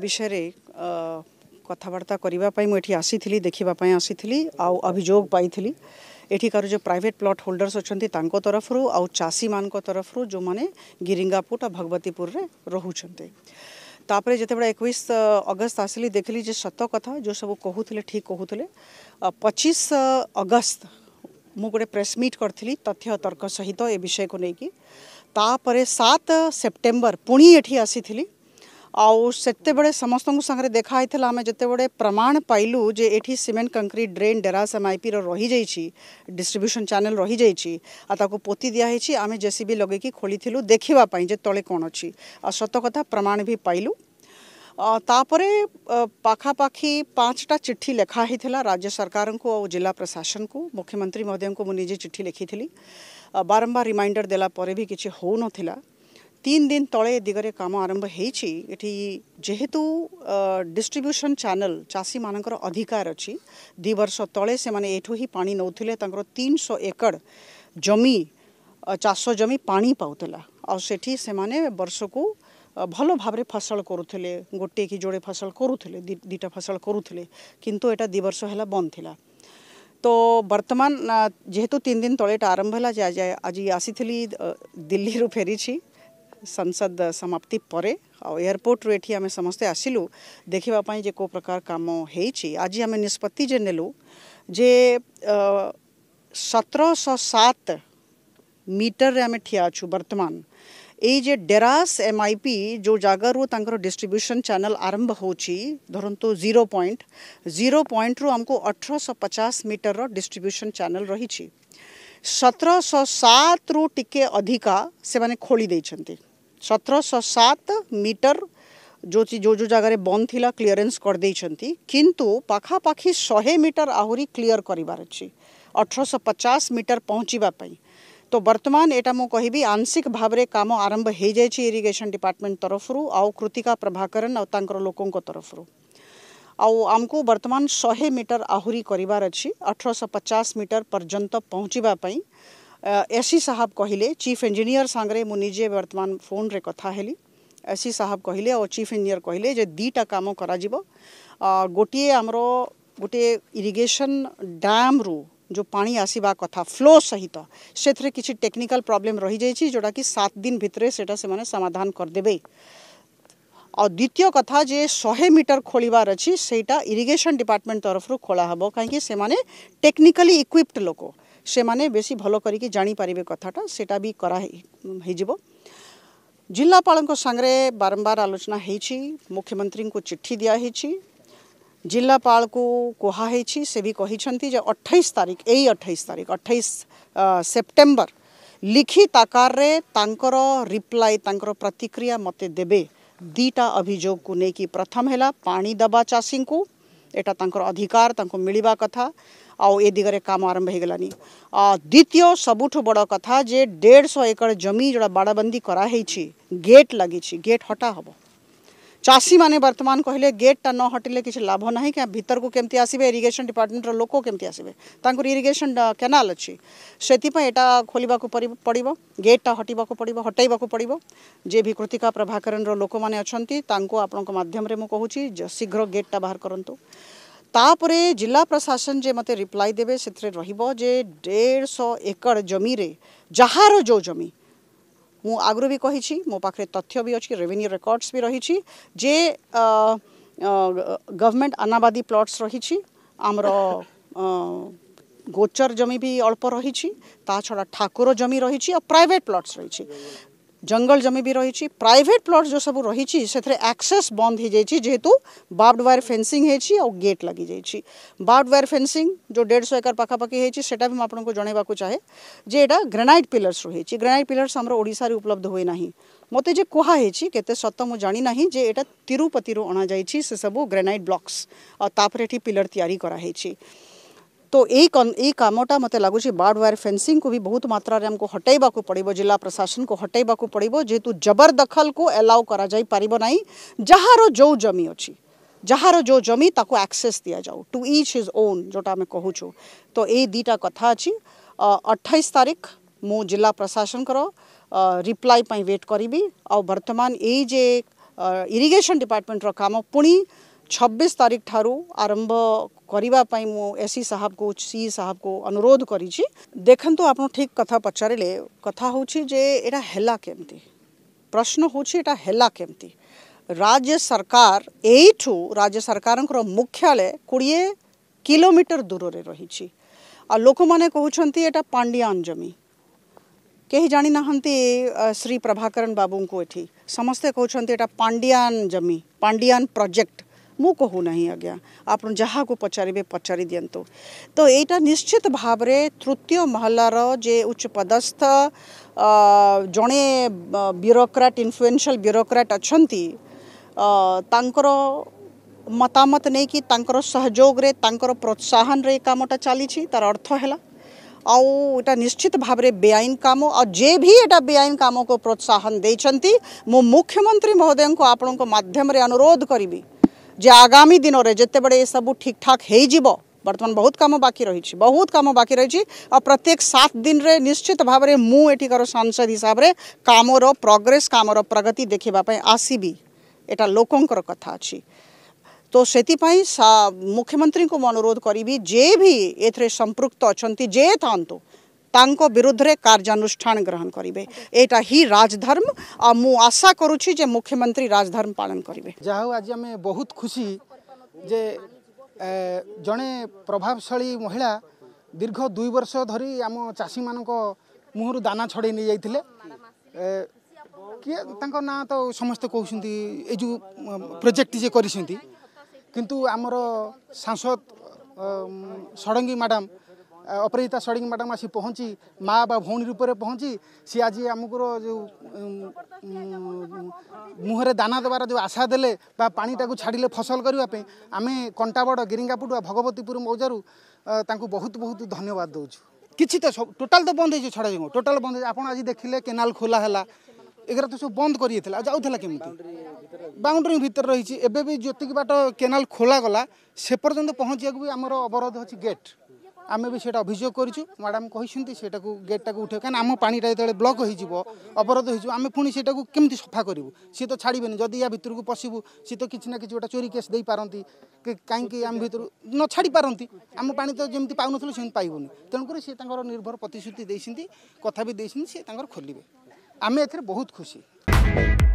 विषय कथबार्ता करने मुझे आसी देखापी आसी आभोग पाई एठिकार जो प्राइट प्लट होल्डर्स अच्छा तरफ आउ चाषी मान तरफ जो मैंने गिरींगापुर और भगवतीपुर रोचे तापर जिते एक अगस्त आसली देख ली सत कथा जो सब कहते ठीक कहते पचिश अगस्त मुझे प्रेस मीट करी तथ्य तर्क सहित तो ए विषय को लेकिन सात सेप्टेम्बर पुणी एटी आसी आते समस्त सागर देखाही आम बड़े प्रमाण पाइल जे एटी सीमेंट कंक्रीट ड्रेन डेरास एम आईपी रही जाइए डिस्ट्रब्यूशन चेल रही जाइए पोति दिखाई आम जेसीबी लगे खोली देखापी जे तले कौन अच्छी आ सत कथा प्रमाण भी पाइल तापर पखापाखी पांचटा चिठी लिखाही राज्य सरकार को और जिला प्रशासन को मुख्यमंत्री महोदय को मुझे चिठी लिखी बारंबार रिमाइंडर देला भी कि हो नाला तीन दिन तले दिगरे काम आरंभ होेहेतु डिस्ट्रब्यूशन चैनल चासी मान अधिकार अच्छी दी वर्ष तले से माने ही पानी नौ तीन सौ एकड़ जमी चाष जमी पा पाला आठी से वर्ष को भल भाव फसल करुले गोटे कि जोड़े फसल करुले दीटा फसल करुले किंतु यहाँ है बंद थी तो बर्तमान जेहेतु तीन दिन तले आरंभ है आज आसी दिल्ली रू फेरी संसद समाप्ति पर एयरपोर्ट रू ये समस्ते आसलू देखापी को प्रकार काम हो आज आम निष्पत्ति नेलु जे सतरश सात मीटर आम ठिया अच्छा बर्तमान ये डेरास एम आई पी जो जगार डिस्ट्रीब्यूशन चैनल आरंभ हो धरतु जीरो पॉइंट जीरो पॉइंट रु आमको अठरश पचास मीटर डिस्ट्रीब्यूशन चैनल रही सतरश सात रु टे अधिका से खोली देखते ସତରଶହ ମିଟର ଯେଉଁ ଯେଉଁ ଯେଉଁ ଜାଗାରେ ବନ୍ଦ ଥିଲା କ୍ଲିୟରେନ୍ସ କରିଦେଇଛନ୍ତି କିନ୍ତୁ ପାଖାପାଖି ଶହେ ମିଟର ଆହୁରି କ୍ଲିୟର କରିବାର ଅଛି ଅଠରଶହ ପଚାଶ ମିଟର ପହଞ୍ଚିବା ପାଇଁ ତ ବର୍ତ୍ତମାନ ଏଇଟା ମୁଁ କହିବି ଆଂଶିକ ଭାବରେ କାମ ଆରମ୍ଭ ହୋଇଯାଇଛି ଇରିଗେସନ୍ ଡିପାର୍ଟମେଣ୍ଟ ତରଫରୁ ଆଉ କୃତିକା ପ୍ରଭାକରନ ଆଉ ତାଙ୍କର ଲୋକଙ୍କ ତରଫରୁ ଆଉ ଆମକୁ ବର୍ତ୍ତମାନ ଶହେ ମିଟର ଆହୁରି କରିବାର ଅଛି ଅଠରଶହ ପଚାଶ ମିଟର ପର୍ଯ୍ୟନ୍ତ ପହଞ୍ଚିବା ପାଇଁ एस सी साहब कहले चीफ इंजीनियर सांगे मुझे बर्तमान फोन रे कथा हैली एस सी साहब कहले और चीफ इंजीनियर कहले दीटा कम कर गोटे आमर गोटे इरीगेसन डैम रु जो पा आसवा कथा फ्लो सहित से किसी टेक्निकाल प्रॉब्लम रही जा जोटा कि सात दिन भितर से समाधान करदे और द्वितीय कथा जे शहे मीटर खोलार अच्छी से इरीगेशन डिपार्टमेंट तरफ खोला हे कहीं से माने टेक्निकली इक्विप्ड लोक से मैंने बेसी भल कर जापारे कथा से जिलापा सांगे बारंबार आलोचना हो मुख्यमंत्री को चिट्ठी दिखाई जिलापा को कहाई से भी कही अठाई तारीख यही अठाई तारीख अठाईस सेप्टेम्बर लिखित आकार रिप्लाई तर प्रतिक्रिया मत दे दीटा अभोग को लेकिन प्रथम है पा दबा चाषी को यहाँ तर अधिकार मिलवा कथा आ ए दिगरे काम आरंभ हो गलानी द्वितीय सबुठ बड़ कथा जे डेढ़ एकड़ जमी जो बाड़बंदी कराई गेट लगी गेट हटा हाँ ଚାଷୀ ମାନେ ବର୍ତ୍ତମାନ କହିଲେ ଗେଟ୍ଟା ନ ହଟିଲେ କିଛି ଲାଭ ନାହିଁ କି ଭିତରକୁ କେମିତି ଆସିବେ ଇରିଗେସନ୍ ଡିପାର୍ଟମେଣ୍ଟର ଲୋକ କେମିତି ଆସିବେ ତାଙ୍କର ଇରିଗେସନ୍ କେନାଲ ଅଛି ସେଥିପାଇଁ ଏଇଟା ଖୋଲିବାକୁ ପଡ଼ିବ ଗେଟ୍ଟା ହଟିବାକୁ ପଡ଼ିବ ହଟାଇବାକୁ ପଡ଼ିବ ଯିଏ ବି କୃତିକା ପ୍ରଭାକରଣର ଲୋକମାନେ ଅଛନ୍ତି ତାଙ୍କୁ ଆପଣଙ୍କ ମାଧ୍ୟମରେ ମୁଁ କହୁଛି ଶୀଘ୍ର ଗେଟ୍ଟା ବାହାର କରନ୍ତୁ ତାପରେ ଜିଲ୍ଲା ପ୍ରଶାସନ ଯେ ମୋତେ ରିପ୍ଲାଏ ଦେବେ ସେଥିରେ ରହିବ ଯେ ଦେଢ଼ଶହ ଏକର ଜମିରେ ଯାହାର ଯେଉଁ ଜମି ମୁଁ ଆଗରୁ ବି କହିଛି ମୋ ପାଖରେ ତଥ୍ୟ ବି ଅଛି ରେଭିନ୍ୟୁ ରେକର୍ଡ଼ସ୍ ବି ରହିଛି ଯେ ଗଭର୍ଣ୍ଣମେଣ୍ଟ ଆନାବାଦୀ ପ୍ଲଟ୍ସ ରହିଛି ଆମର ଗୋଚର ଜମି ବି ଅଳ୍ପ ରହିଛି ତା ଛଡ଼ା ଠାକୁର ଜମି ରହିଛି ଆଉ ପ୍ରାଇଭେଟ୍ ପ୍ଲଟ୍ସ ରହିଛି जंगल जमी भी रही प्राइट प्लट जो सब रही एक्सेस बंद हो जाए जेहेतु बार्ड वायर फेन्सींग गेट लगी जाइए बार्ड वायर फेन्सींग जो डेढ़ सौ एकर पाखापाखी होता भी मुझे जनवाक चाहे जे यहाँ ग्रेनाइट पिलर्स रही ग्रेनाइट पिलर्स आम ओडार उपलब्ध हुए ना मत कई के सत मुझे जानी ना जे यहाँ तिरुपति अणा जाइए से सब ग्रेनाइट ब्लक्स और तापर ये पिलर या तो ये कामटा मत लगुच बार्ड वायर फेन्सी को भी बहुत मात्रा रे हमको हटेबा पड़ो जिला प्रशासन को हटे पड़ो जेहेतु जबरदखल को एलाउ कर जो जमी अच्छी जहाँ जो जमी ताको एक्सेस दिया जाऊ टू ईच हिज ओन जोटा आम कह तो ये दुटा कथा अच्छी अठाईस तारीख मु जिला प्रशासन कर रिप्लाई वेट करी आर्तमान ये इरीगेशन डिपार्टमेंटर काम पुणी छब्बीस तारीख ठारू आरंभ करने मु एसी साहब को सी साहब को अनुरोध कर देखत तो आप ठीक कथा पचारे कथा हूँ जे यहाँ है कमती प्रश्न हूँ यहाँ है राज्य सरकार यू राज्य सरकार मुख्यालय कोड़े कोमीटर दूर से रही लोक मैंने कहते यहाँ पांडियान जमी कहीं जाणी ना श्री प्रभाकरण बाबू को ये समस्ते कहते पांडियान जमी पांडियान प्रोजेक्ट मु कहु आज्ञा आप पचारे पचारि दिंतु तो यहाँ तो निश्चित भाव तृतीय महलार जे उच्च पदस्थ जड़े ब्यूरोक्राट इनफ्लुएंशियल ब्यूरोक्राट अच्छा मतामत नहीं किगे प्रोत्साहन रे कामटा चली तार अर्थ है आटा निश्चित भाव बेआईन कम जे भी एटा बेआईन कम को प्रोत्साहन देखते मुख्यमंत्री महोदय को आपण माध्यम मध्यम अनुरोध करी যে আগামী দিনরে যেতবে এসব ঠিকঠাক হয়ে যাব বর্তমান বহুত কাম বাকি রয়েছে বহুত কাম বাকি রয়েছে আর প্রত্যেক সাত দিনরে নিশ্চিত ভাবে মু এঠিকার সাংসদ হিসাবে কামর প্রগ্রেস কামর প্রগতি দেখা আসবি এটা লোকঙ্কর কথা অছি तो से मुख्यमंत्री को अनुरोध करी जे भी ए संपृक्त अच्छा जे था ତାଙ୍କ ବିରୁଦ୍ଧରେ କାର୍ଯ୍ୟାନୁଷ୍ଠାନ ଗ୍ରହଣ କରିବେ ଏଇଟା ହିଁ ରାଜଧର୍ମ ଆଉ ମୁଁ ଆଶା କରୁଛି ଯେ ମୁଖ୍ୟମନ୍ତ୍ରୀ ରାଜଧର୍ମ ପାଳନ କରିବେ ଯାହା ହଉ ଆଜି ଆମେ ବହୁତ ଖୁସି ଯେ ଜଣେ ପ୍ରଭାବଶାଳୀ ମହିଳା ଦୀର୍ଘ ଦୁଇ ବର୍ଷ ଧରି ଆମ ଚାଷୀମାନଙ୍କ ମୁହଁରୁ ଦାନା ଛଡ଼େଇ ନେଇଯାଇଥିଲେ କିଏ ତାଙ୍କ ନାଁ ତ ସମସ୍ତେ କହୁଛନ୍ତି ଏ ଯେଉଁ ପ୍ରୋଜେକ୍ଟ ଯିଏ କରିଛନ୍ତି କିନ୍ତୁ ଆମର ସାଂସଦ ଷଡ଼ଙ୍ଗୀ ମ୍ୟାଡ଼ାମ୍ ଅପରାଜିତା ଷଡ଼ିଙ୍ଗ ମ୍ୟାଡ଼ାମ୍ ଆସି ପହଞ୍ଚି ମା ବା ଭଉଣୀ ରୂପରେ ପହଞ୍ଚି ସିଏ ଆଜି ଆମକୁ ଯେଉଁ ମୁହଁରେ ଦାନା ଦେବାର ଯେଉଁ ଆଶା ଦେଲେ ବା ପାଣିଟାକୁ ଛାଡ଼ିଲେ ଫସଲ କରିବା ପାଇଁ ଆମେ କଣ୍ଟାବଡ଼ ଗିରିଙ୍ଗାପୁଟୁଆ ଭଗବତୀପୁର ମୌଜାରୁ ତାଙ୍କୁ ବହୁତ ବହୁତ ଧନ୍ୟବାଦ ଦେଉଛୁ କିଛି ତ ସବୁ ଟୋଟାଲ୍ ତ ବନ୍ଦ ହେଇଛି ଛଡ଼ା ଯିବ ଟୋଟାଲ୍ ବନ୍ଦ ହେଇଛି ଆପଣ ଆଜି ଦେଖିଲେ କେନାଲ ଖୋଲା ହେଲା ଏଗୁଡ଼ା ତ ସବୁ ବନ୍ଦ କରିଯାଇଥିଲା ଆଉ ଯାଉଥିଲା କେମିତି ବାଉଣ୍ଡରୀ ଭିତରେ ରହିଛି ଏବେ ବି ଯେତିକି ବାଟ କେନାଲ ଖୋଲାଗଲା ସେ ପର୍ଯ୍ୟନ୍ତ ପହଞ୍ଚିବାକୁ ବି ଆମର ଅବରୋଧ ଅଛି ଗେଟ୍ ଆମେ ବି ସେଇଟା ଅଭିଯୋଗ କରିଛୁ ମ୍ୟାଡ଼ାମ୍ କହିଛନ୍ତି ସେଇଟାକୁ ଗେଟ୍ଟାକୁ ଉଠାଇବେ କାହିଁକିନା ଆମ ପାଣିଟା ଯେତେବେଳେ ବ୍ଲକ୍ ହୋଇଯିବ ଅବରୋଧ ହୋଇଯିବ ଆମେ ପୁଣି ସେଇଟାକୁ କେମିତି ସଫା କରିବୁ ସିଏ ତ ଛାଡ଼ିବେନି ଯଦି ୟା ଭିତରକୁ ପଶିବୁ ସିଏ ତ କିଛି ନା କିଛି ଗୋଟେ ଚୋରି କେସ୍ ଦେଇପାରନ୍ତି କାହିଁକି ଆମ ଭିତରୁ ନ ଛାଡ଼ିପାରନ୍ତି ଆମ ପାଣି ତ ଯେମିତି ପାଉନଥିଲୁ ସେମିତି ପାଇବୁନି ତେଣୁକରି ସିଏ ତାଙ୍କର ନିର୍ଭର ପ୍ରତିଶ୍ରୁତି ଦେଇଛନ୍ତି କଥା ବି ଦେଇଛନ୍ତି ସିଏ ତାଙ୍କର ଖୋଲିବେ ଆମେ ଏଥିରେ ବହୁତ ଖୁସି